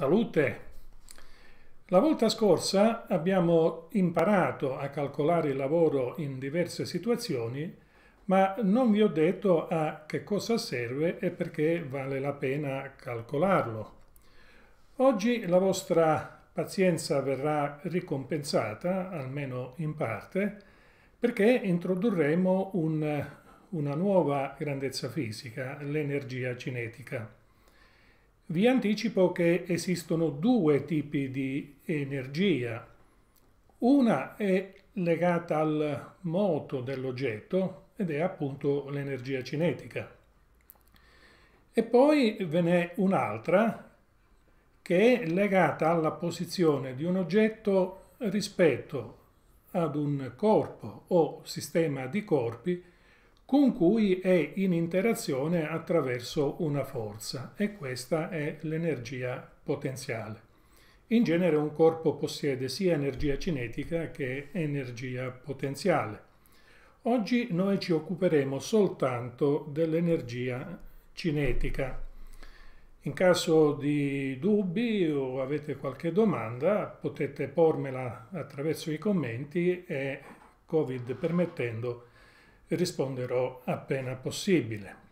Salute! La volta scorsa abbiamo imparato a calcolare il lavoro in diverse situazioni, ma non vi ho detto a che cosa serve e perché vale la pena calcolarlo. Oggi la vostra pazienza verrà ricompensata, almeno in parte, perché introdurremo un, una nuova grandezza fisica, l'energia cinetica. Vi anticipo che esistono due tipi di energia. Una è legata al moto dell'oggetto ed è appunto l'energia cinetica. E poi ve n'è un'altra che è legata alla posizione di un oggetto rispetto ad un corpo o sistema di corpi con cui è in interazione attraverso una forza e questa è l'energia potenziale. In genere un corpo possiede sia energia cinetica che energia potenziale. Oggi noi ci occuperemo soltanto dell'energia cinetica. In caso di dubbi o avete qualche domanda potete pormela attraverso i commenti e Covid permettendo risponderò appena possibile.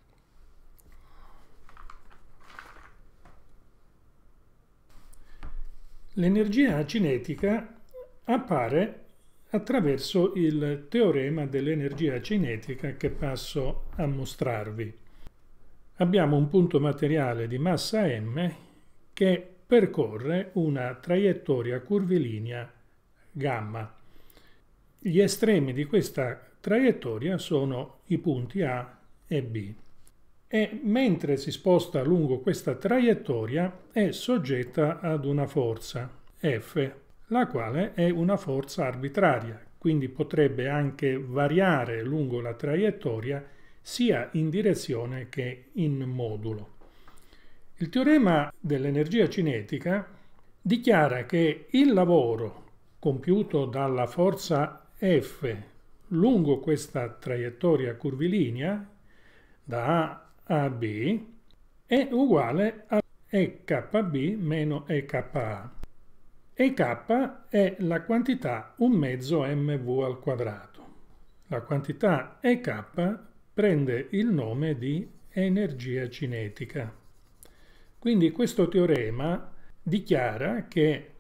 L'energia cinetica appare attraverso il teorema dell'energia cinetica che passo a mostrarvi. Abbiamo un punto materiale di massa m che percorre una traiettoria curvilinea gamma. Gli estremi di questa traiettoria sono i punti A e B. E mentre si sposta lungo questa traiettoria è soggetta ad una forza, F, la quale è una forza arbitraria, quindi potrebbe anche variare lungo la traiettoria sia in direzione che in modulo. Il teorema dell'energia cinetica dichiara che il lavoro compiuto dalla forza F lungo questa traiettoria curvilinea da A a B è uguale a EKB meno EKA. EK è la quantità 1 mezzo mv al quadrato. La quantità EK prende il nome di energia cinetica. Quindi questo teorema dichiara che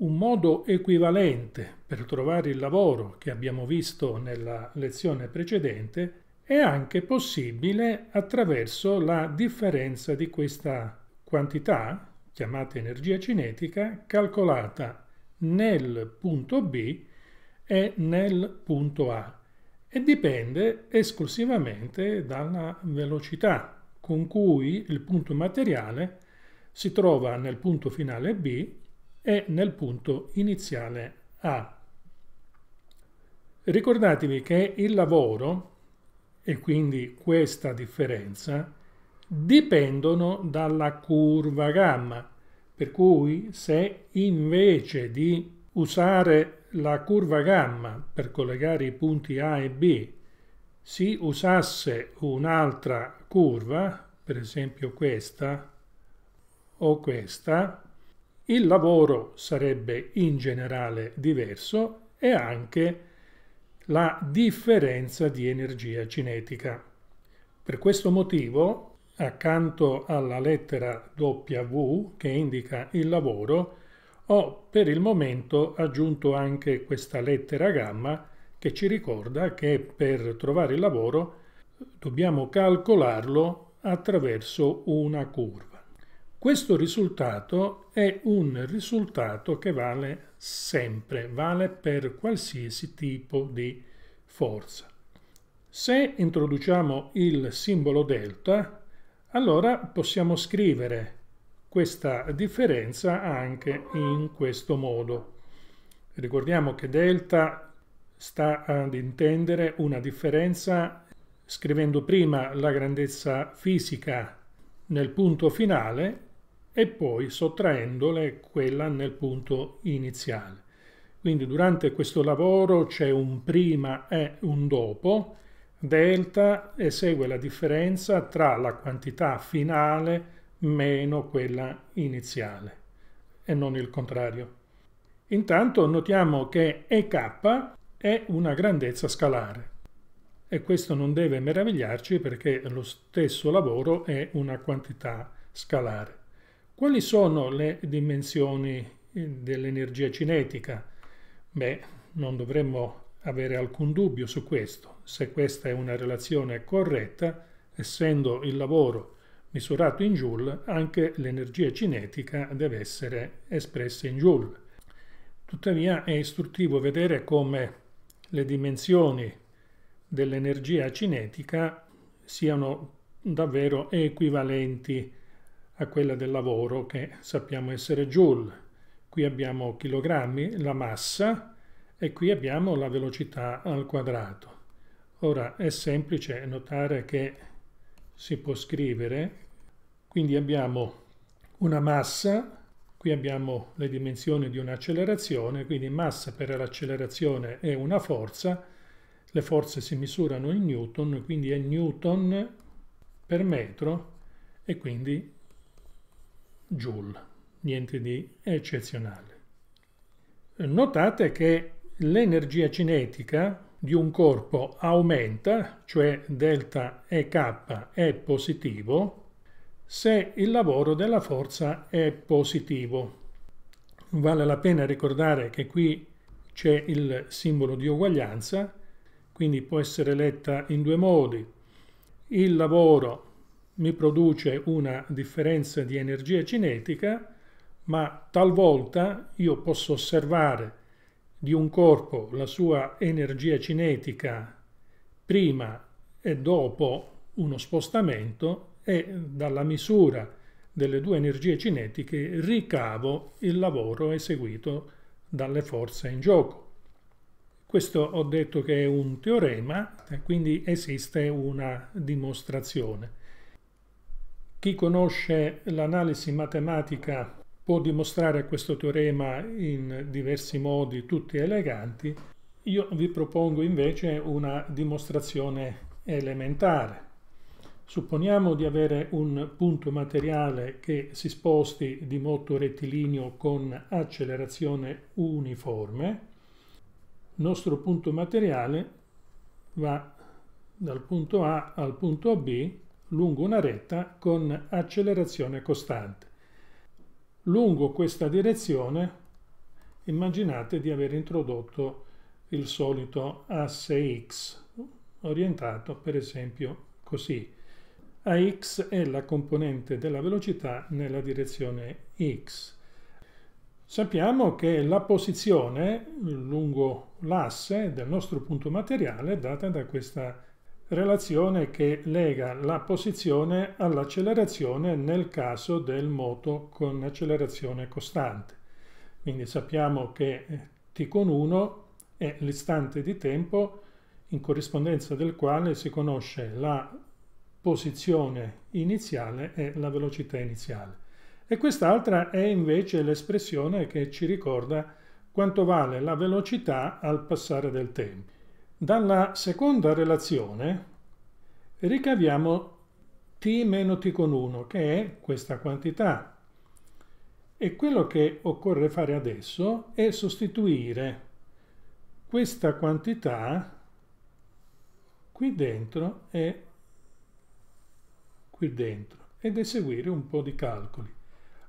un modo equivalente per trovare il lavoro che abbiamo visto nella lezione precedente è anche possibile attraverso la differenza di questa quantità, chiamata energia cinetica, calcolata nel punto B e nel punto A e dipende esclusivamente dalla velocità con cui il punto materiale si trova nel punto finale B è nel punto iniziale A. Ricordatevi che il lavoro, e quindi questa differenza, dipendono dalla curva gamma, per cui se invece di usare la curva gamma per collegare i punti A e B si usasse un'altra curva, per esempio questa o questa, il lavoro sarebbe in generale diverso e anche la differenza di energia cinetica. Per questo motivo, accanto alla lettera W che indica il lavoro, ho per il momento aggiunto anche questa lettera gamma che ci ricorda che per trovare il lavoro dobbiamo calcolarlo attraverso una curva. Questo risultato è un risultato che vale sempre, vale per qualsiasi tipo di forza. Se introduciamo il simbolo delta, allora possiamo scrivere questa differenza anche in questo modo. Ricordiamo che delta sta ad intendere una differenza scrivendo prima la grandezza fisica nel punto finale e poi sottraendole quella nel punto iniziale. Quindi durante questo lavoro c'è un prima e un dopo, delta esegue la differenza tra la quantità finale meno quella iniziale e non il contrario. Intanto notiamo che EK è una grandezza scalare e questo non deve meravigliarci perché lo stesso lavoro è una quantità scalare. Quali sono le dimensioni eh, dell'energia cinetica? Beh, non dovremmo avere alcun dubbio su questo. Se questa è una relazione corretta, essendo il lavoro misurato in joule, anche l'energia cinetica deve essere espressa in joule. Tuttavia è istruttivo vedere come le dimensioni dell'energia cinetica siano davvero equivalenti a quella del lavoro che sappiamo essere joule. Qui abbiamo chilogrammi, la massa e qui abbiamo la velocità al quadrato. Ora è semplice notare che si può scrivere, quindi abbiamo una massa, qui abbiamo le dimensioni di un'accelerazione, quindi massa per l'accelerazione è una forza, le forze si misurano in newton, quindi è newton per metro e quindi Joule, niente di eccezionale. Notate che l'energia cinetica di un corpo aumenta, cioè delta EK è positivo, se il lavoro della forza è positivo. Vale la pena ricordare che qui c'è il simbolo di uguaglianza, quindi può essere letta in due modi. Il lavoro mi produce una differenza di energia cinetica, ma talvolta io posso osservare di un corpo la sua energia cinetica prima e dopo uno spostamento e dalla misura delle due energie cinetiche ricavo il lavoro eseguito dalle forze in gioco. Questo ho detto che è un teorema, quindi esiste una dimostrazione. Chi conosce l'analisi matematica può dimostrare questo teorema in diversi modi, tutti eleganti. Io vi propongo invece una dimostrazione elementare. Supponiamo di avere un punto materiale che si sposti di moto rettilineo con accelerazione uniforme. Il nostro punto materiale va dal punto A al punto B lungo una retta con accelerazione costante. Lungo questa direzione immaginate di aver introdotto il solito asse x orientato per esempio così. AX è la componente della velocità nella direzione x. Sappiamo che la posizione lungo l'asse del nostro punto materiale è data da questa relazione che lega la posizione all'accelerazione nel caso del moto con accelerazione costante. Quindi sappiamo che eh, t con 1 è l'istante di tempo in corrispondenza del quale si conosce la posizione iniziale e la velocità iniziale. E quest'altra è invece l'espressione che ci ricorda quanto vale la velocità al passare del tempo. Dalla seconda relazione ricaviamo t meno t con 1, che è questa quantità. E quello che occorre fare adesso è sostituire questa quantità qui dentro e qui dentro ed eseguire un po' di calcoli.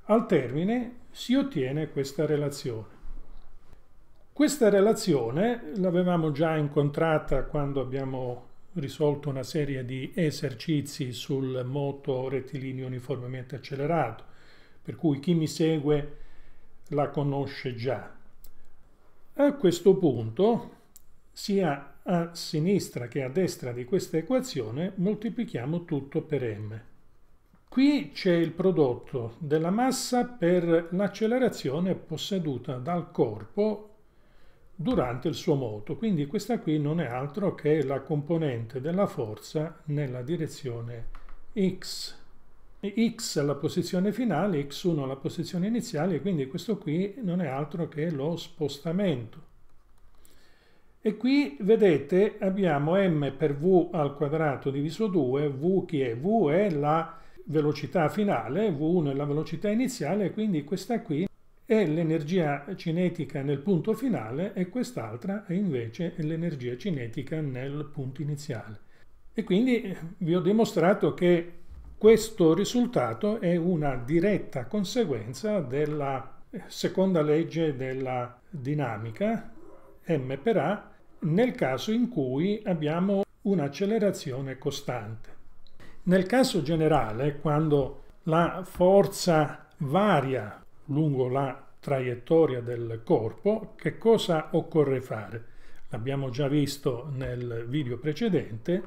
Al termine si ottiene questa relazione. Questa relazione l'avevamo già incontrata quando abbiamo risolto una serie di esercizi sul moto rettilineo uniformemente accelerato, per cui chi mi segue la conosce già. A questo punto, sia a sinistra che a destra di questa equazione, moltiplichiamo tutto per m. Qui c'è il prodotto della massa per l'accelerazione posseduta dal corpo durante il suo moto. Quindi questa qui non è altro che la componente della forza nella direzione x. E x la posizione finale, x1 alla posizione iniziale, quindi questo qui non è altro che lo spostamento. E qui vedete abbiamo m per v al quadrato diviso 2, v chi è? v è la velocità finale, v1 è la velocità iniziale, quindi questa qui e l'energia cinetica nel punto finale e quest'altra è invece l'energia cinetica nel punto iniziale. E quindi eh, vi ho dimostrato che questo risultato è una diretta conseguenza della eh, seconda legge della dinamica, m per a, nel caso in cui abbiamo un'accelerazione costante. Nel caso generale, quando la forza varia lungo la traiettoria del corpo, che cosa occorre fare? L'abbiamo già visto nel video precedente,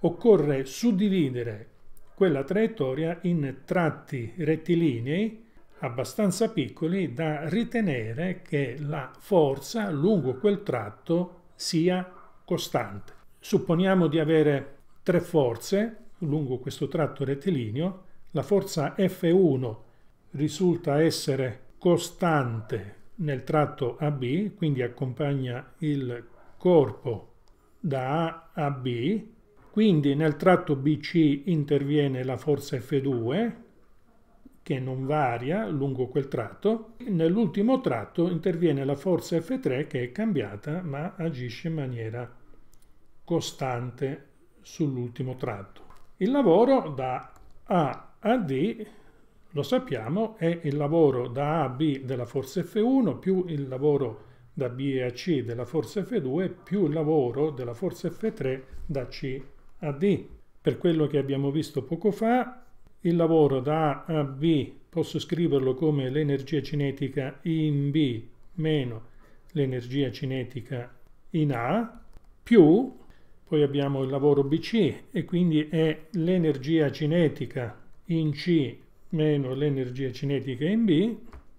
occorre suddividere quella traiettoria in tratti rettilinei abbastanza piccoli da ritenere che la forza lungo quel tratto sia costante. Supponiamo di avere tre forze lungo questo tratto rettilineo, la forza F1 risulta essere costante nel tratto AB, quindi accompagna il corpo da A a B, quindi nel tratto BC interviene la forza F2 che non varia lungo quel tratto, nell'ultimo tratto interviene la forza F3 che è cambiata ma agisce in maniera costante sull'ultimo tratto. Il lavoro da A a D lo sappiamo, è il lavoro da A a B della forza F1 più il lavoro da B a C della forza F2 più il lavoro della forza F3 da C a D. Per quello che abbiamo visto poco fa, il lavoro da A a B posso scriverlo come l'energia cinetica in B meno l'energia cinetica in A più poi abbiamo il lavoro BC e quindi è l'energia cinetica in C meno l'energia cinetica in B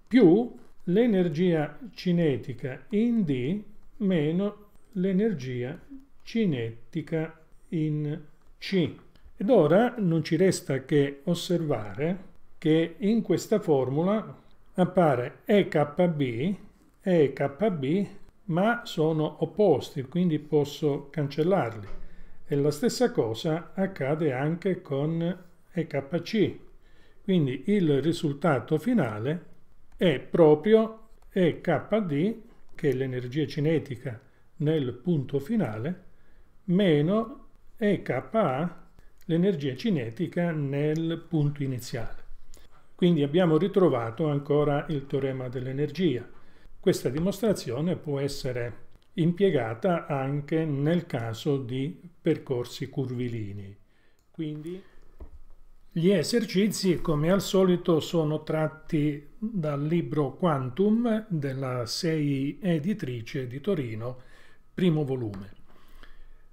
più l'energia cinetica in D meno l'energia cinetica in C. Ed ora non ci resta che osservare che in questa formula appare EKB, EKB, ma sono opposti, quindi posso cancellarli. E la stessa cosa accade anche con EKC, quindi il risultato finale è proprio EKD, che è l'energia cinetica nel punto finale, meno EKA, l'energia cinetica nel punto iniziale. Quindi abbiamo ritrovato ancora il teorema dell'energia. Questa dimostrazione può essere impiegata anche nel caso di percorsi curvilinei. Quindi gli esercizi, come al solito, sono tratti dal libro Quantum della Sei Editrice di Torino, primo volume.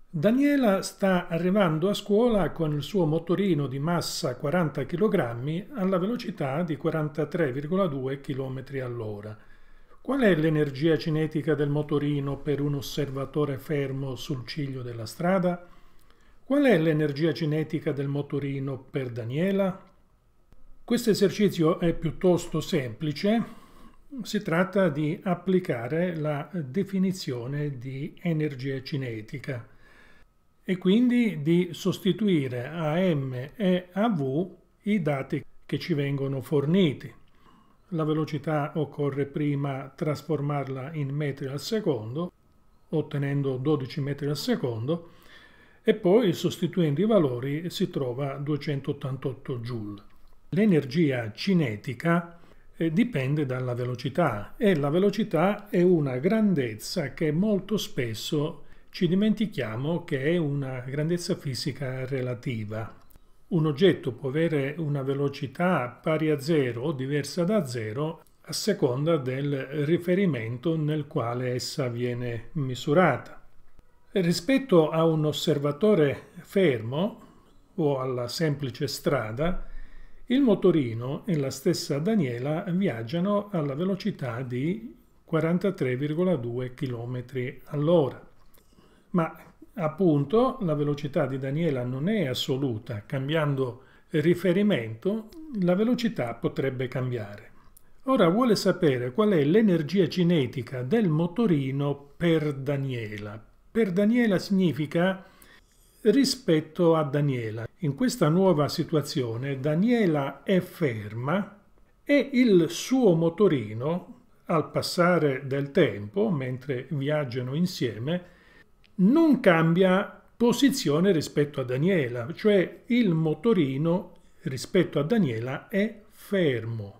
Daniela sta arrivando a scuola con il suo motorino di massa 40 kg alla velocità di 43,2 km all'ora. Qual è l'energia cinetica del motorino per un osservatore fermo sul ciglio della strada? Qual è l'energia cinetica del motorino per Daniela? Questo esercizio è piuttosto semplice, si tratta di applicare la definizione di energia cinetica e quindi di sostituire a m e a v i dati che ci vengono forniti. La velocità occorre prima trasformarla in metri al secondo, ottenendo 12 metri al secondo, e poi sostituendo i valori si trova 288 Joule. L'energia cinetica eh, dipende dalla velocità e la velocità è una grandezza che molto spesso ci dimentichiamo che è una grandezza fisica relativa. Un oggetto può avere una velocità pari a zero o diversa da zero a seconda del riferimento nel quale essa viene misurata. Rispetto a un osservatore fermo o alla semplice strada, il motorino e la stessa Daniela viaggiano alla velocità di 43,2 km all'ora. Ma appunto la velocità di Daniela non è assoluta, cambiando riferimento la velocità potrebbe cambiare. Ora vuole sapere qual è l'energia cinetica del motorino per Daniela, per Daniela significa rispetto a Daniela. In questa nuova situazione Daniela è ferma e il suo motorino, al passare del tempo, mentre viaggiano insieme, non cambia posizione rispetto a Daniela, cioè il motorino rispetto a Daniela è fermo.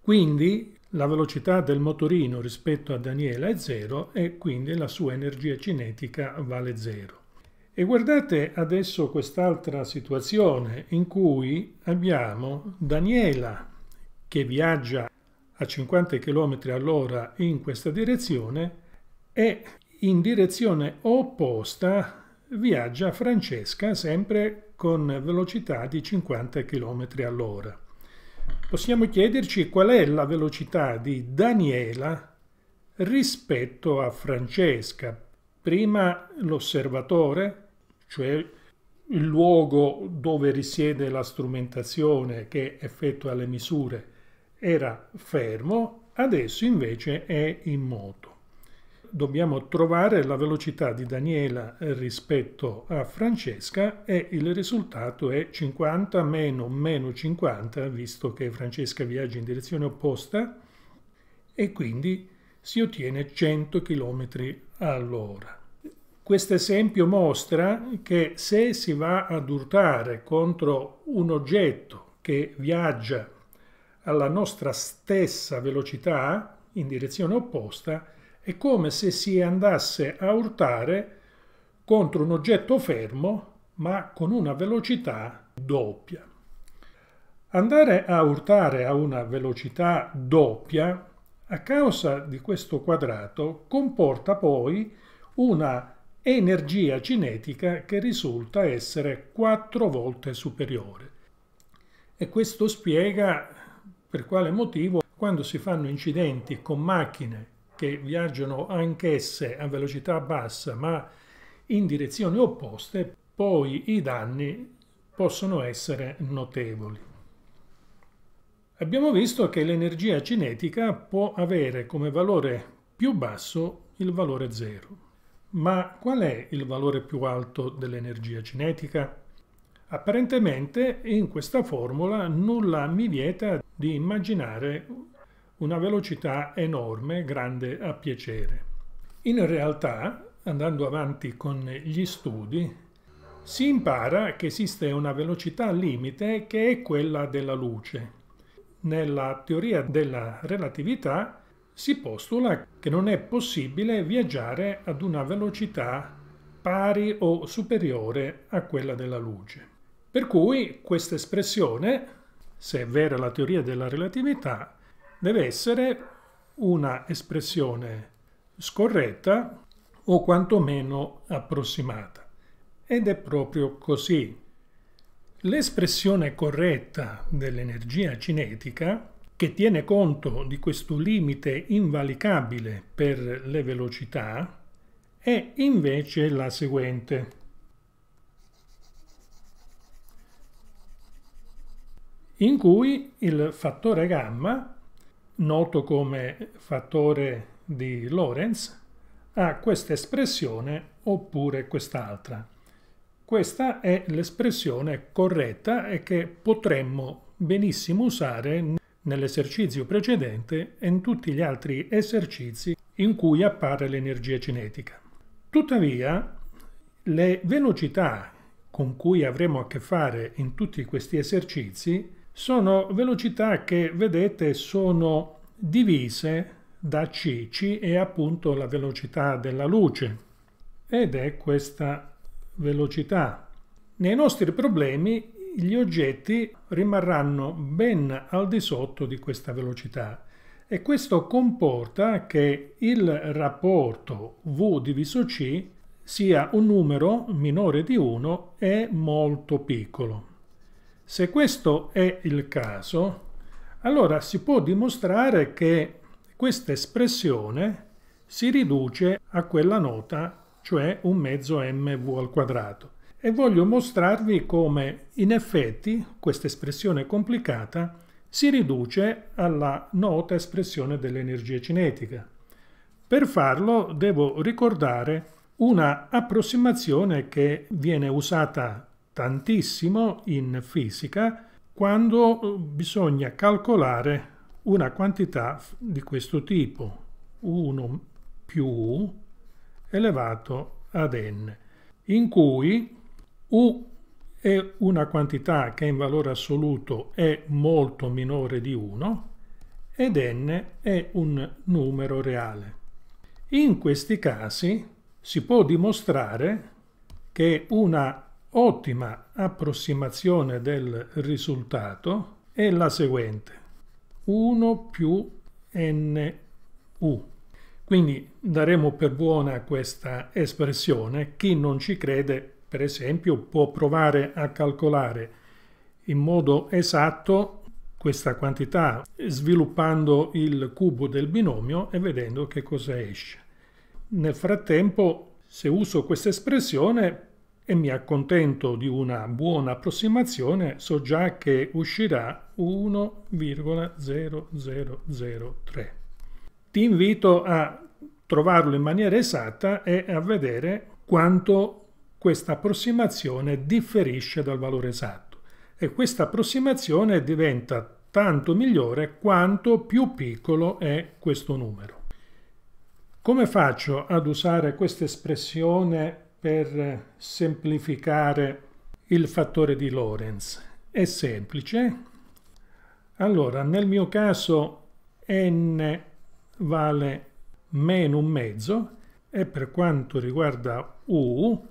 Quindi la velocità del motorino rispetto a Daniela è 0 e quindi la sua energia cinetica vale 0. E guardate adesso quest'altra situazione in cui abbiamo Daniela che viaggia a 50 km all'ora in questa direzione e in direzione opposta viaggia Francesca sempre con velocità di 50 km all'ora possiamo chiederci qual è la velocità di Daniela rispetto a Francesca. Prima l'osservatore, cioè il luogo dove risiede la strumentazione che effettua le misure, era fermo, adesso invece è in moto dobbiamo trovare la velocità di Daniela rispetto a Francesca e il risultato è 50 meno meno 50, visto che Francesca viaggia in direzione opposta, e quindi si ottiene 100 km all'ora. Questo esempio mostra che se si va ad urtare contro un oggetto che viaggia alla nostra stessa velocità in direzione opposta, è come se si andasse a urtare contro un oggetto fermo ma con una velocità doppia. Andare a urtare a una velocità doppia a causa di questo quadrato comporta poi una energia cinetica che risulta essere quattro volte superiore. E questo spiega per quale motivo quando si fanno incidenti con macchine che viaggiano anch'esse a velocità bassa ma in direzioni opposte, poi i danni possono essere notevoli. Abbiamo visto che l'energia cinetica può avere come valore più basso il valore zero. Ma qual è il valore più alto dell'energia cinetica? Apparentemente in questa formula nulla mi vieta di immaginare una velocità enorme, grande a piacere. In realtà, andando avanti con gli studi, si impara che esiste una velocità limite che è quella della luce. Nella teoria della relatività si postula che non è possibile viaggiare ad una velocità pari o superiore a quella della luce. Per cui questa espressione, se è vera la teoria della relatività, deve essere una espressione scorretta o quantomeno approssimata. Ed è proprio così. L'espressione corretta dell'energia cinetica, che tiene conto di questo limite invalicabile per le velocità, è invece la seguente. in cui il fattore gamma noto come fattore di Lorentz, ha questa espressione oppure quest'altra. Questa è l'espressione corretta e che potremmo benissimo usare nell'esercizio precedente e in tutti gli altri esercizi in cui appare l'energia cinetica. Tuttavia, le velocità con cui avremo a che fare in tutti questi esercizi sono velocità che vedete sono divise da c, c è appunto la velocità della luce ed è questa velocità. Nei nostri problemi gli oggetti rimarranno ben al di sotto di questa velocità e questo comporta che il rapporto v diviso c sia un numero minore di 1 e molto piccolo. Se questo è il caso, allora si può dimostrare che questa espressione si riduce a quella nota, cioè un mezzo mv al quadrato. E voglio mostrarvi come in effetti questa espressione complicata si riduce alla nota espressione dell'energia cinetica. Per farlo devo ricordare una approssimazione che viene usata tantissimo in fisica quando eh, bisogna calcolare una quantità di questo tipo, 1 più u elevato ad n, in cui u è una quantità che in valore assoluto è molto minore di 1 ed n è un numero reale. In questi casi si può dimostrare che una ottima approssimazione del risultato è la seguente. 1 più nu. Quindi daremo per buona questa espressione. Chi non ci crede, per esempio, può provare a calcolare in modo esatto questa quantità sviluppando il cubo del binomio e vedendo che cosa esce. Nel frattempo, se uso questa espressione, e mi accontento di una buona approssimazione, so già che uscirà 1,0003. Ti invito a trovarlo in maniera esatta e a vedere quanto questa approssimazione differisce dal valore esatto. E questa approssimazione diventa tanto migliore quanto più piccolo è questo numero. Come faccio ad usare questa espressione per semplificare il fattore di Lorentz. È semplice. Allora, nel mio caso n vale meno un mezzo e per quanto riguarda u,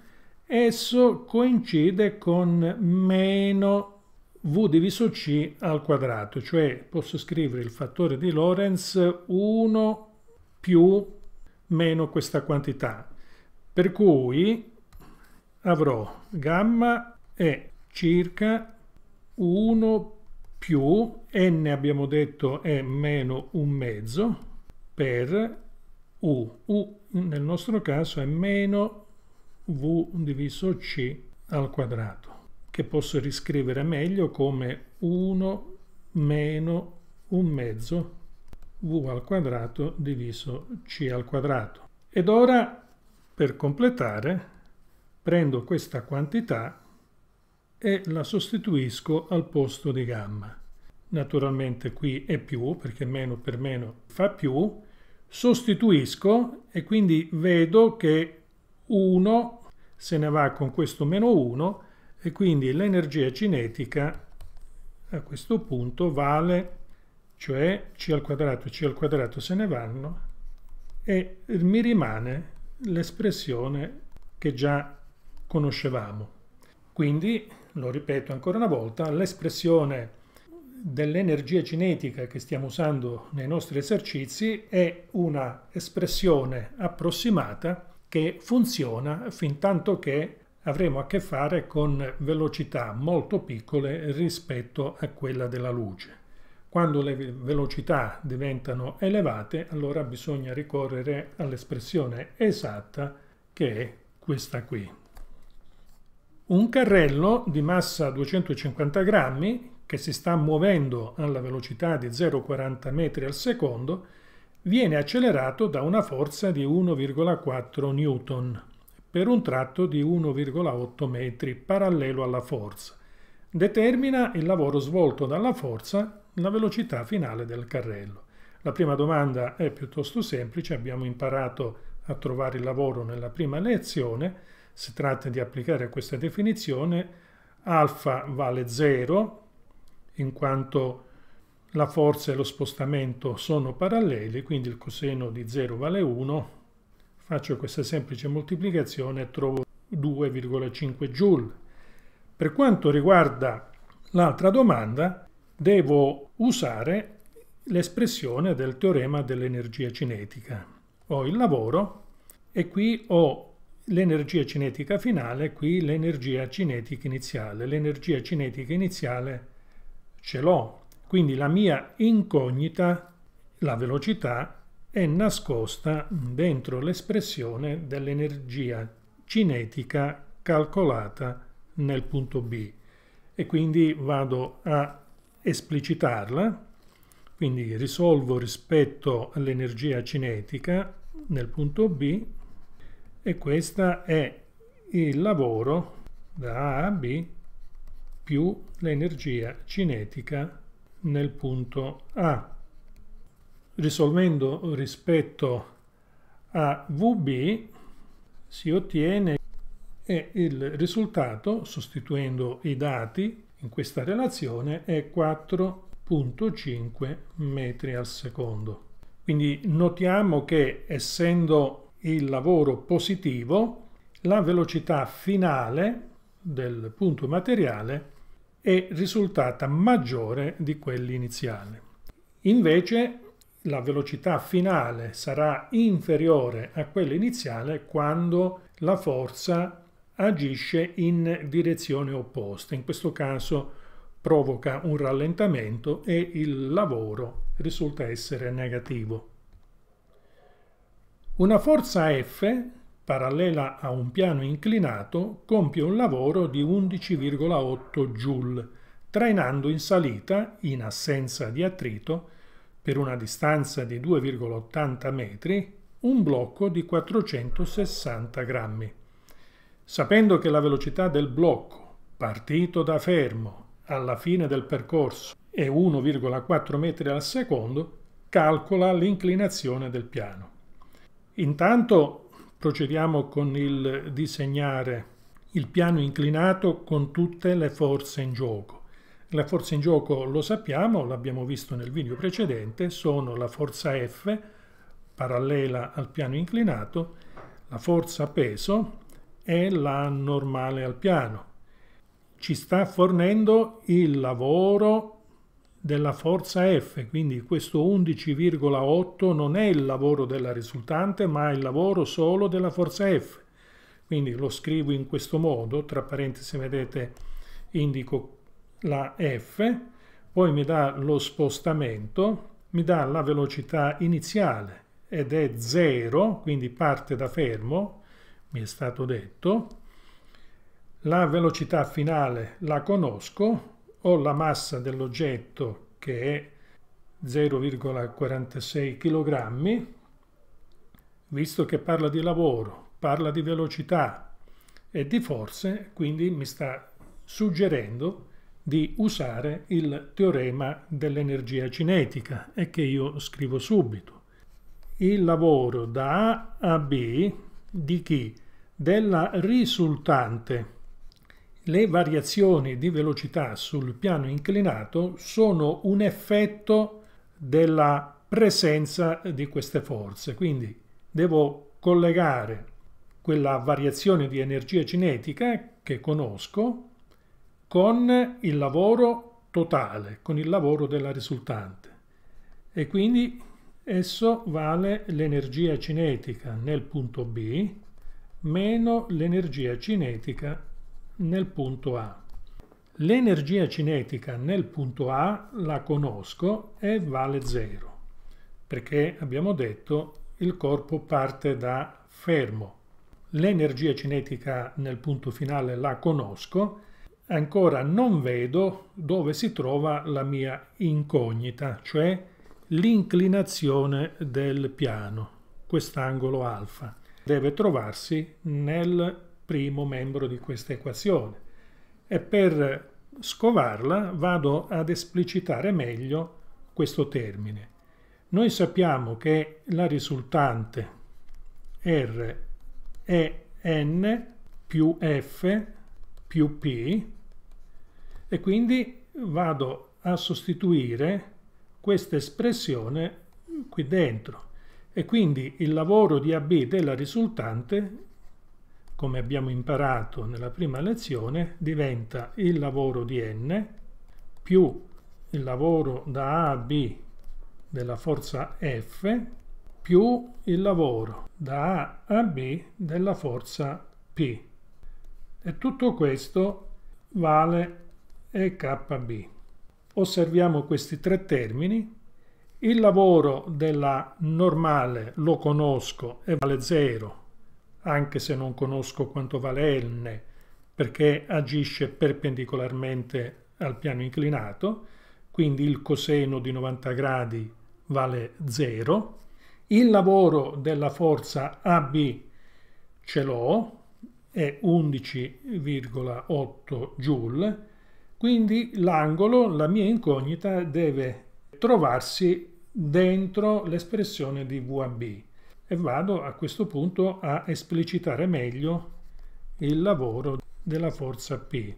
esso coincide con meno v diviso c al quadrato, cioè posso scrivere il fattore di Lorentz 1 più meno questa quantità, per cui avrò gamma è circa 1 più n abbiamo detto è meno un mezzo per u. u nel nostro caso è meno v diviso c al quadrato che posso riscrivere meglio come 1 meno un mezzo v al quadrato diviso c al quadrato. Ed ora per completare prendo questa quantità e la sostituisco al posto di gamma. Naturalmente qui è più perché meno per meno fa più. Sostituisco e quindi vedo che 1 se ne va con questo meno 1 e quindi l'energia cinetica a questo punto vale cioè c al quadrato e c al quadrato se ne vanno e mi rimane l'espressione che già conoscevamo. Quindi, lo ripeto ancora una volta, l'espressione dell'energia cinetica che stiamo usando nei nostri esercizi è una espressione approssimata che funziona fin tanto che avremo a che fare con velocità molto piccole rispetto a quella della luce. Quando le velocità diventano elevate, allora bisogna ricorrere all'espressione esatta che è questa qui. Un carrello di massa 250 grammi che si sta muovendo alla velocità di 0,40 metri al secondo viene accelerato da una forza di 1,4 newton per un tratto di 1,8 metri parallelo alla forza determina il lavoro svolto dalla forza, la velocità finale del carrello. La prima domanda è piuttosto semplice, abbiamo imparato a trovare il lavoro nella prima lezione, si tratta di applicare questa definizione, alfa vale 0 in quanto la forza e lo spostamento sono paralleli, quindi il coseno di 0 vale 1, faccio questa semplice moltiplicazione e trovo 2,5 joule. Per quanto riguarda l'altra domanda, devo usare l'espressione del teorema dell'energia cinetica. Ho il lavoro e qui ho l'energia cinetica finale, qui l'energia cinetica iniziale. L'energia cinetica iniziale ce l'ho, quindi la mia incognita, la velocità, è nascosta dentro l'espressione dell'energia cinetica calcolata nel punto B e quindi vado a esplicitarla, quindi risolvo rispetto all'energia cinetica nel punto B e questo è il lavoro da A a B più l'energia cinetica nel punto A. Risolvendo rispetto a VB si ottiene e il risultato, sostituendo i dati in questa relazione, è 4.5 metri al secondo. Quindi notiamo che essendo il lavoro positivo, la velocità finale del punto materiale è risultata maggiore di quella iniziale. Invece la velocità finale sarà inferiore a quella iniziale quando la forza agisce in direzione opposta, in questo caso provoca un rallentamento e il lavoro risulta essere negativo. Una forza F parallela a un piano inclinato compie un lavoro di 11,8 Joule, trainando in salita, in assenza di attrito, per una distanza di 2,80 metri, un blocco di 460 grammi. Sapendo che la velocità del blocco, partito da fermo alla fine del percorso, è 1,4 metri al secondo, calcola l'inclinazione del piano. Intanto procediamo con il disegnare il piano inclinato con tutte le forze in gioco. Le forze in gioco lo sappiamo, l'abbiamo visto nel video precedente, sono la forza F parallela al piano inclinato, la forza peso è la normale al piano. Ci sta fornendo il lavoro della forza F, quindi questo 11,8 non è il lavoro della risultante, ma il lavoro solo della forza F. Quindi lo scrivo in questo modo, tra parentesi vedete indico la F, poi mi dà lo spostamento, mi dà la velocità iniziale ed è 0, quindi parte da fermo, mi è stato detto, la velocità finale la conosco, ho la massa dell'oggetto che è 0,46 kg, visto che parla di lavoro, parla di velocità e di forze, quindi mi sta suggerendo di usare il teorema dell'energia cinetica e che io scrivo subito. Il lavoro da A a B di chi? Della risultante. Le variazioni di velocità sul piano inclinato sono un effetto della presenza di queste forze, quindi devo collegare quella variazione di energia cinetica che conosco con il lavoro totale, con il lavoro della risultante. E quindi Esso vale l'energia cinetica nel punto B meno l'energia cinetica nel punto A. L'energia cinetica nel punto A la conosco e vale 0, perché abbiamo detto il corpo parte da fermo. L'energia cinetica nel punto finale la conosco, ancora non vedo dove si trova la mia incognita, cioè l'inclinazione del piano, quest'angolo alfa. Deve trovarsi nel primo membro di questa equazione e per scovarla vado ad esplicitare meglio questo termine. Noi sappiamo che la risultante R è N più F più P e quindi vado a sostituire questa espressione qui dentro e quindi il lavoro di AB della risultante come abbiamo imparato nella prima lezione diventa il lavoro di N più il lavoro da A a B della forza F più il lavoro da A a B della forza P e tutto questo vale EKB osserviamo questi tre termini, il lavoro della normale lo conosco e vale 0, anche se non conosco quanto vale n, perché agisce perpendicolarmente al piano inclinato, quindi il coseno di 90 gradi vale 0. Il lavoro della forza AB ce l'ho, è 11,8 joule, quindi l'angolo, la mia incognita, deve trovarsi dentro l'espressione di VAB e vado a questo punto a esplicitare meglio il lavoro della forza P.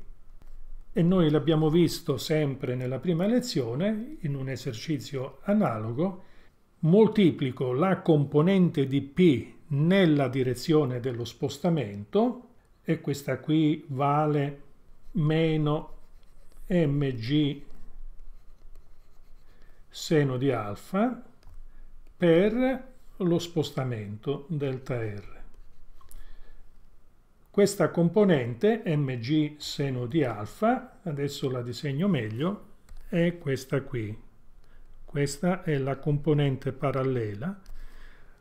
E noi l'abbiamo visto sempre nella prima lezione, in un esercizio analogo, moltiplico la componente di P nella direzione dello spostamento, e questa qui vale meno mg seno di alfa per lo spostamento delta r. Questa componente mg seno di alfa, adesso la disegno meglio, è questa qui. Questa è la componente parallela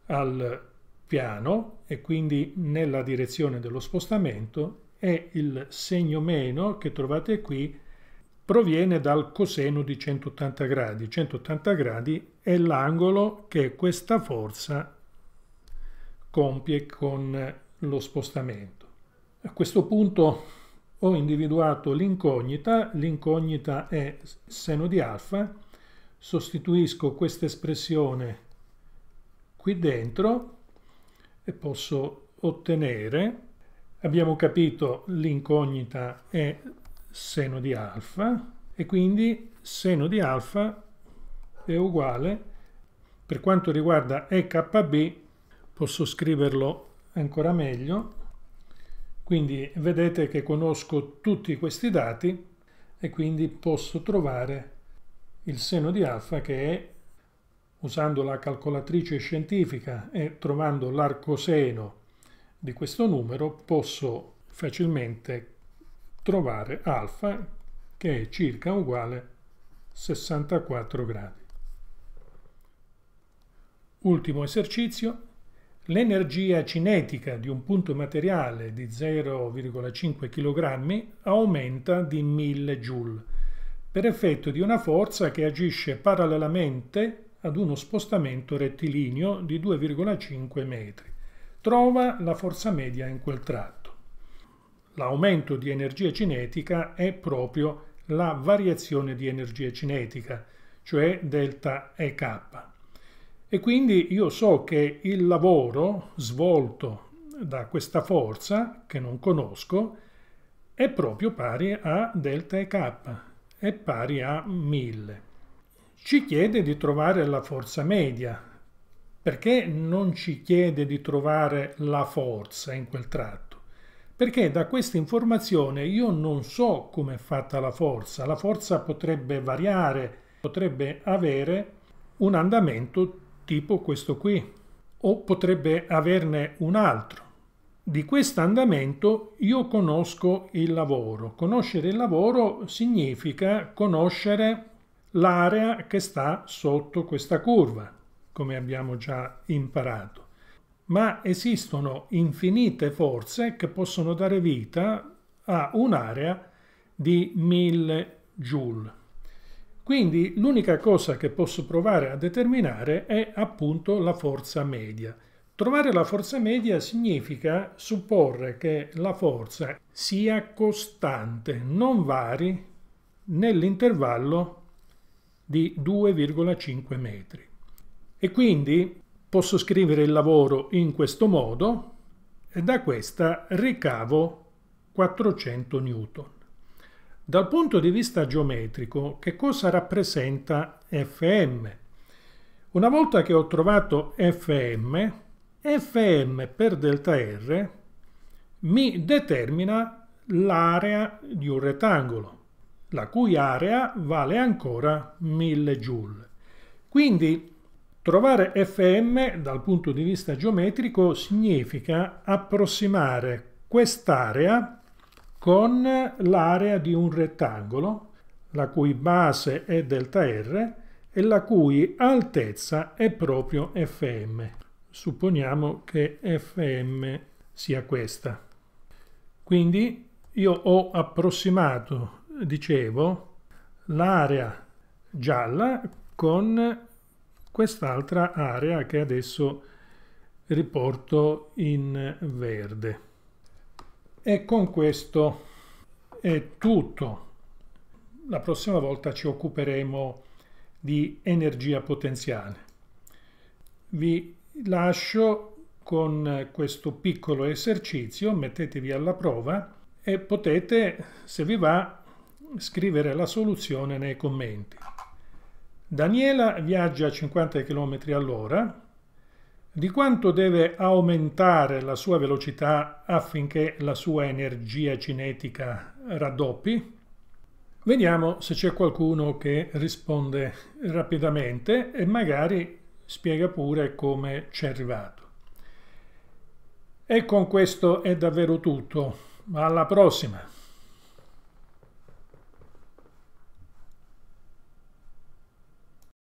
al piano e quindi nella direzione dello spostamento è il segno meno che trovate qui proviene dal coseno di 180 gradi. 180 gradi è l'angolo che questa forza compie con lo spostamento. A questo punto ho individuato l'incognita, l'incognita è seno di alfa, sostituisco questa espressione qui dentro e posso ottenere, abbiamo capito l'incognita è seno di alfa e quindi seno di alfa è uguale, per quanto riguarda EKB posso scriverlo ancora meglio, quindi vedete che conosco tutti questi dati e quindi posso trovare il seno di alfa che è, usando la calcolatrice scientifica e trovando l'arcoseno di questo numero, posso facilmente trovare alfa che è circa uguale a 64 gradi. Ultimo esercizio, l'energia cinetica di un punto materiale di 0,5 kg aumenta di 1000 Joule per effetto di una forza che agisce parallelamente ad uno spostamento rettilineo di 2,5 metri. Trova la forza media in quel tratto l'aumento di energia cinetica è proprio la variazione di energia cinetica, cioè delta EK. E quindi io so che il lavoro svolto da questa forza, che non conosco, è proprio pari a delta EK, è pari a 1000. Ci chiede di trovare la forza media. Perché non ci chiede di trovare la forza in quel tratto? perché da questa informazione io non so come è fatta la forza. La forza potrebbe variare, potrebbe avere un andamento tipo questo qui o potrebbe averne un altro. Di questo andamento io conosco il lavoro. Conoscere il lavoro significa conoscere l'area che sta sotto questa curva, come abbiamo già imparato ma esistono infinite forze che possono dare vita a un'area di 1000 joule. Quindi l'unica cosa che posso provare a determinare è appunto la forza media. Trovare la forza media significa supporre che la forza sia costante, non vari, nell'intervallo di 2,5 metri. E quindi posso scrivere il lavoro in questo modo e da questa ricavo 400 newton. Dal punto di vista geometrico, che cosa rappresenta Fm? Una volta che ho trovato Fm, Fm per ΔR mi determina l'area di un rettangolo, la cui area vale ancora 1000 joule. Quindi Trovare Fm dal punto di vista geometrico significa approssimare quest'area con l'area di un rettangolo, la cui base è ΔR e la cui altezza è proprio Fm. Supponiamo che Fm sia questa. Quindi io ho approssimato, dicevo, l'area gialla con quest'altra area che adesso riporto in verde. E con questo è tutto. La prossima volta ci occuperemo di energia potenziale. Vi lascio con questo piccolo esercizio, mettetevi alla prova e potete, se vi va, scrivere la soluzione nei commenti. Daniela viaggia a 50 km all'ora, di quanto deve aumentare la sua velocità affinché la sua energia cinetica raddoppi? Vediamo se c'è qualcuno che risponde rapidamente e magari spiega pure come c'è arrivato. E con questo è davvero tutto. Alla prossima!